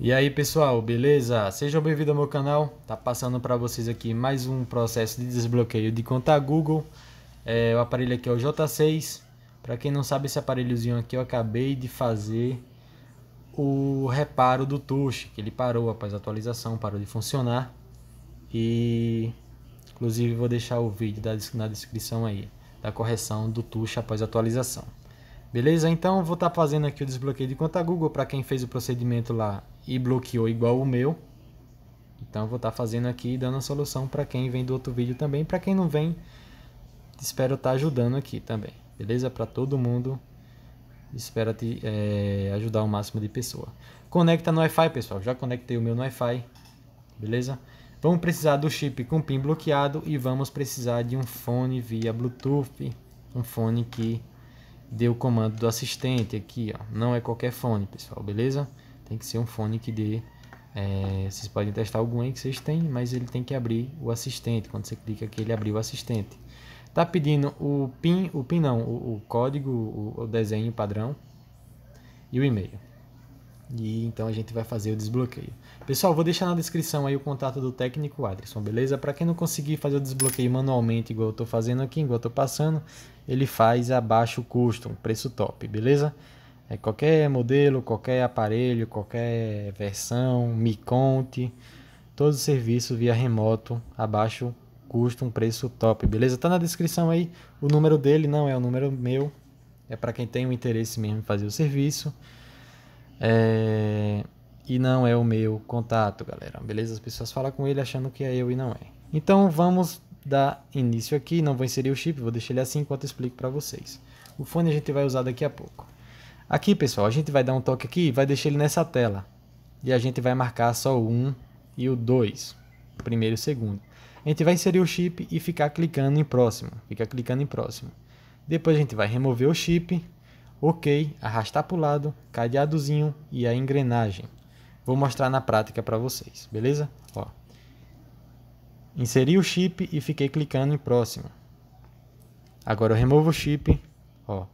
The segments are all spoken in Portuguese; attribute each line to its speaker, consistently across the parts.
Speaker 1: E aí pessoal, beleza? Sejam bem-vindos ao meu canal. Tá passando para vocês aqui mais um processo de desbloqueio de conta Google. É, o aparelho aqui é o J6. Para quem não sabe, esse aparelhozinho aqui eu acabei de fazer o reparo do touch, que ele parou após a atualização, parou de funcionar. E inclusive vou deixar o vídeo na descrição aí da correção do touch após a atualização. Beleza? Então vou estar tá fazendo aqui o desbloqueio de conta Google para quem fez o procedimento lá e bloqueou igual o meu. Então vou estar tá fazendo aqui e dando a solução para quem vem do outro vídeo também. Para quem não vem, espero estar tá ajudando aqui também. Beleza? Para todo mundo. Espero te, é, ajudar o máximo de pessoa. Conecta no Wi-Fi, pessoal. Já conectei o meu no Wi-Fi. Beleza? Vamos precisar do chip com pin bloqueado e vamos precisar de um fone via Bluetooth. Um fone que dê o comando do assistente aqui, ó. Não é qualquer fone, pessoal. Beleza? Tem que ser um fone que dê. É, vocês podem testar algum aí que vocês têm, mas ele tem que abrir o assistente. Quando você clica aqui, ele abriu o assistente. Tá pedindo o PIN, o PIN não, o, o código, o, o desenho padrão e o e-mail. E então a gente vai fazer o desbloqueio. Pessoal, vou deixar na descrição aí o contato do técnico Adrison, beleza? Para quem não conseguir fazer o desbloqueio manualmente, igual eu tô fazendo aqui, igual eu tô passando, ele faz abaixo o custo, preço top, beleza? É, qualquer modelo, qualquer aparelho, qualquer versão, me conte. Todo serviço via remoto, abaixo custo, um preço top, beleza? Tá na descrição aí o número dele, não é o número meu. É para quem tem o interesse mesmo em fazer o serviço. É... E não é o meu contato, galera. Beleza? As pessoas falam com ele achando que é eu e não é. Então vamos dar início aqui. Não vou inserir o chip, vou deixar ele assim enquanto eu explico para vocês. O fone a gente vai usar daqui a pouco. Aqui, pessoal, a gente vai dar um toque aqui e vai deixar ele nessa tela. E a gente vai marcar só o 1 e o 2, primeiro e segundo. A gente vai inserir o chip e ficar clicando em próximo, fica clicando em próximo. Depois a gente vai remover o chip, ok, arrastar para o lado, cadeadozinho e a engrenagem. Vou mostrar na prática para vocês, beleza? Ó. Inseri o chip e fiquei clicando em próximo. Agora eu removo o chip, ó,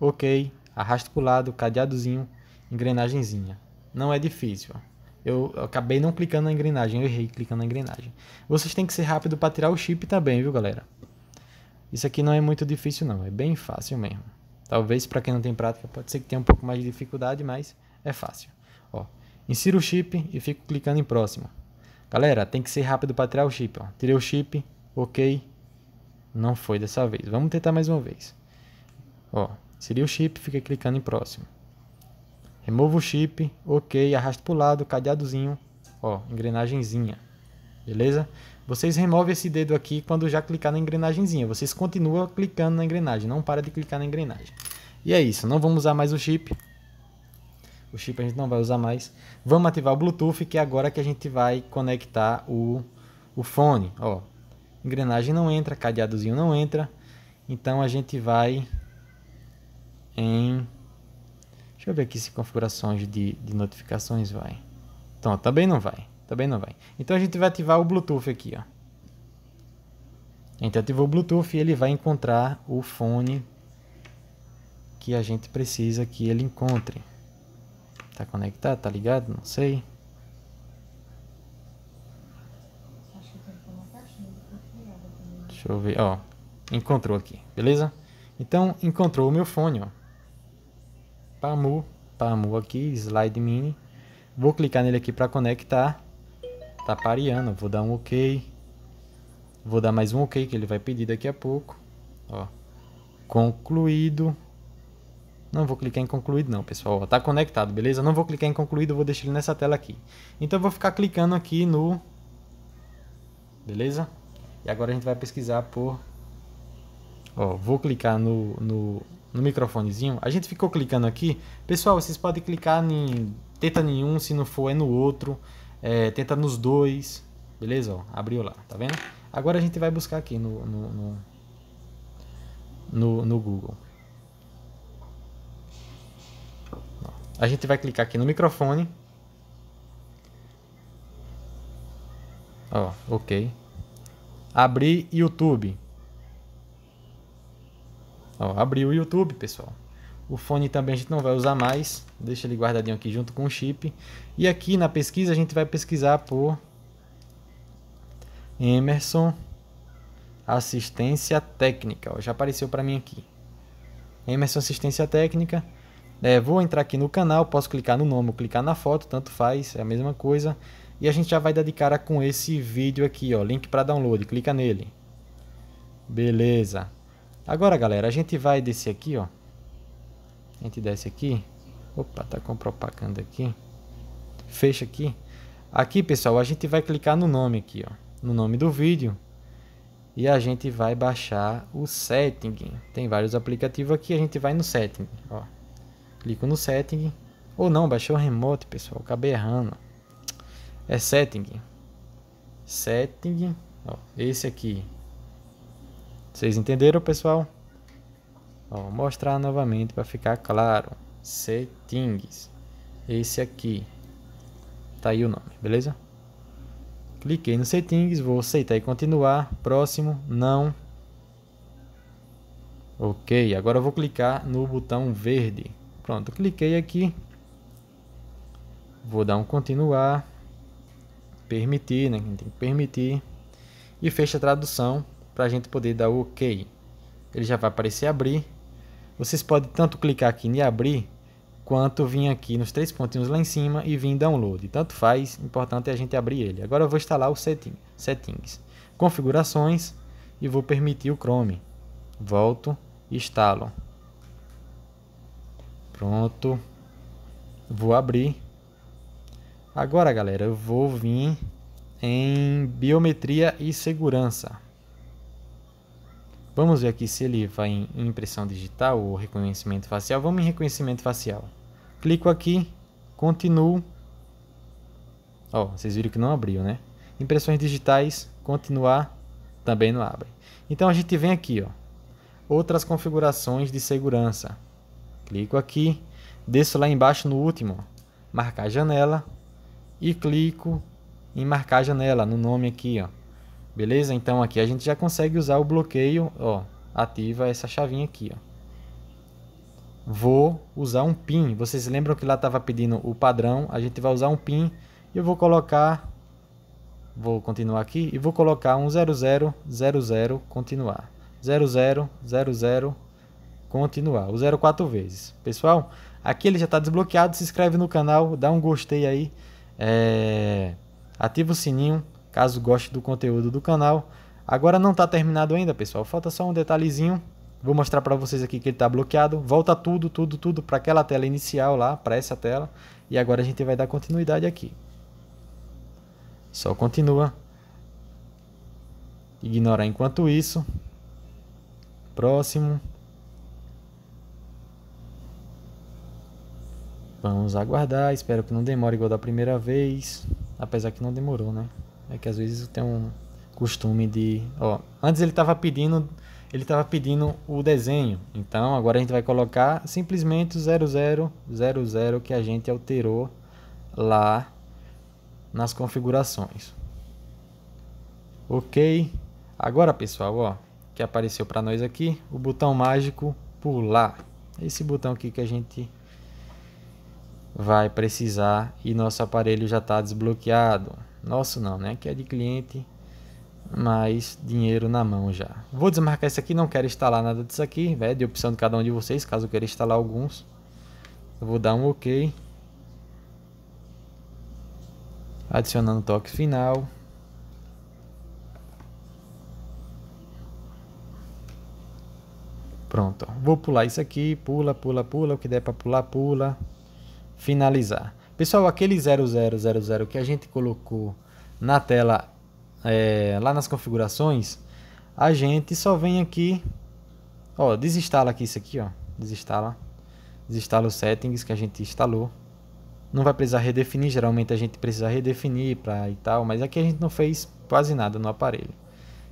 Speaker 1: ok, arraste para o lado, cadeadozinho, engrenagenzinha. Não é difícil. Eu acabei não clicando na engrenagem, eu errei clicando na engrenagem. Vocês têm que ser rápido para tirar o chip também, viu, galera? Isso aqui não é muito difícil não, é bem fácil mesmo. Talvez para quem não tem prática pode ser que tenha um pouco mais de dificuldade, mas é fácil. Ó, insiro o chip e fico clicando em próximo. Galera, tem que ser rápido para tirar o chip. Ó. Tirei o chip, ok. Não foi dessa vez. Vamos tentar mais uma vez. Ó, Seria o chip, fica clicando em próximo. Remova o chip, ok, arrasta para o lado, cadeadozinho, ó, engrenagenzinha. Beleza? Vocês removem esse dedo aqui quando já clicar na engrenagemzinha. Vocês continuam clicando na engrenagem, não para de clicar na engrenagem. E é isso, não vamos usar mais o chip. O chip a gente não vai usar mais. Vamos ativar o Bluetooth, que é agora que a gente vai conectar o, o fone. Ó, engrenagem não entra, cadeadozinho não entra. Então a gente vai em... Deixa eu ver aqui se configurações de, de notificações vai. Então, também não vai. Também não vai. Então a gente vai ativar o Bluetooth aqui, ó. A gente ativou o Bluetooth e ele vai encontrar o fone que a gente precisa que ele encontre. Tá conectado? Tá ligado? Não sei. Deixa eu ver, ó. Encontrou aqui, beleza? Então, encontrou o meu fone, ó. PAMU, PAMU aqui, Slide Mini. Vou clicar nele aqui para conectar. Tá pareando, vou dar um OK. Vou dar mais um OK que ele vai pedir daqui a pouco. Ó. Concluído. Não vou clicar em concluído não, pessoal. Ó, tá conectado, beleza? Não vou clicar em concluído, vou deixar ele nessa tela aqui. Então eu vou ficar clicando aqui no Beleza? E agora a gente vai pesquisar por Ó, vou clicar no, no no microfonezinho, a gente ficou clicando aqui. Pessoal, vocês podem clicar em tenta nenhum, se não for é no outro, é, tenta nos dois, beleza? Ó, abriu lá, tá vendo? Agora a gente vai buscar aqui no, no, no, no, no Google. a gente vai clicar aqui no microfone. Ó, ok. Abrir YouTube. Ó, então, abriu o YouTube, pessoal. O fone também a gente não vai usar mais. Deixa ele guardadinho aqui junto com o chip. E aqui na pesquisa a gente vai pesquisar por Emerson Assistência Técnica. Ó, já apareceu para mim aqui. Emerson Assistência Técnica. É, vou entrar aqui no canal, posso clicar no nome, clicar na foto, tanto faz, é a mesma coisa. E a gente já vai dar de cara com esse vídeo aqui, ó, link para download, clica nele. Beleza. Agora, galera, a gente vai descer aqui, ó. A gente desce aqui. Opa, tá com propaganda aqui. Fecha aqui. Aqui, pessoal, a gente vai clicar no nome aqui, ó. No nome do vídeo. E a gente vai baixar o setting. Tem vários aplicativos aqui, a gente vai no setting, ó. Clico no setting. Ou não, baixou o remote, pessoal. Acabei errando. É setting. Setting. Ó, esse aqui. Vocês entenderam, pessoal? vou mostrar novamente para ficar claro. Settings. Esse aqui. Tá aí o nome, beleza? Cliquei no settings, vou aceitar e continuar. Próximo, não. Ok, agora eu vou clicar no botão verde. Pronto, cliquei aqui. Vou dar um continuar. Permitir, né? Tem que permitir. E fecha a tradução para a gente poder dar o OK. Ele já vai aparecer abrir. Vocês podem tanto clicar aqui em abrir, quanto vir aqui nos três pontinhos lá em cima e vir download. Tanto faz, importante é a gente abrir ele. Agora eu vou instalar o setting, settings, configurações e vou permitir o Chrome. Volto, instalo. Pronto. Vou abrir. Agora, galera, eu vou vir em biometria e segurança. Vamos ver aqui se ele vai em impressão digital ou reconhecimento facial. Vamos em reconhecimento facial. Clico aqui, continuo. Ó, vocês viram que não abriu, né? Impressões digitais, continuar, também não abre. Então a gente vem aqui, ó. Outras configurações de segurança. Clico aqui, desço lá embaixo no último, ó, marcar janela e clico em marcar janela no nome aqui, ó. Beleza? Então aqui a gente já consegue usar o bloqueio, ó, ativa essa chavinha aqui, ó. Vou usar um pin, vocês lembram que lá estava pedindo o padrão, a gente vai usar um pin e eu vou colocar, vou continuar aqui e vou colocar um 0000 continuar, 0000 continuar, o 0 quatro vezes. Pessoal, aqui ele já está desbloqueado, se inscreve no canal, dá um gostei aí, é... ativa o sininho caso goste do conteúdo do canal. Agora não está terminado ainda, pessoal. Falta só um detalhezinho. Vou mostrar para vocês aqui que ele está bloqueado. Volta tudo, tudo, tudo para aquela tela inicial lá, para essa tela. E agora a gente vai dar continuidade aqui. Só continua. Ignora enquanto isso. Próximo. Vamos aguardar. Espero que não demore igual da primeira vez. Apesar que não demorou, né? É que às vezes tem um costume de, ó, antes ele estava pedindo, ele estava pedindo o desenho. Então, agora a gente vai colocar simplesmente o 0000 que a gente alterou lá nas configurações. OK? Agora, pessoal, ó, que apareceu para nós aqui, o botão mágico pular. Esse botão aqui que a gente vai precisar e nosso aparelho já está desbloqueado. Nosso não, né? Que é de cliente, mas dinheiro na mão já. Vou desmarcar isso aqui, não quero instalar nada disso aqui, velho, né? de opção de cada um de vocês, caso eu queira instalar alguns. Eu vou dar um OK. Adicionando toque final. Pronto, vou pular isso aqui, pula, pula, pula, o que der para pular, pula. Finalizar. Pessoal, aquele 0000 que a gente colocou na tela é, lá nas configurações, a gente só vem aqui, ó, desinstala aqui isso aqui, ó, desinstala, desinstala os settings que a gente instalou. Não vai precisar redefinir, geralmente a gente precisa redefinir para e tal, mas aqui a gente não fez quase nada no aparelho.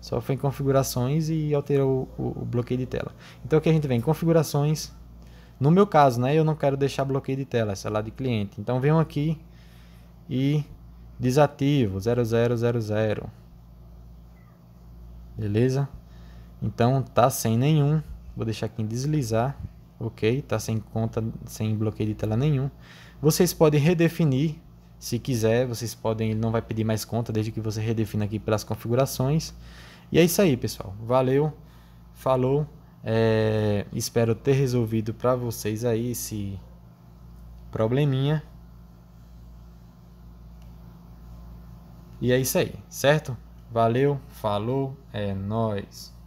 Speaker 1: Só foi em configurações e alterou o, o bloqueio de tela. Então aqui a gente vem em configurações, no meu caso, né, eu não quero deixar bloqueio de tela, sei é lá, de cliente. Então venho aqui e desativo 0000. Beleza? Então tá sem nenhum. Vou deixar aqui em deslizar. OK, tá sem conta, sem bloqueio de tela nenhum. Vocês podem redefinir se quiser, vocês podem, ele não vai pedir mais conta desde que você redefina aqui pelas configurações. E é isso aí, pessoal. Valeu. Falou. É, espero ter resolvido para vocês aí esse probleminha. E é isso aí, certo? Valeu, falou, é nós.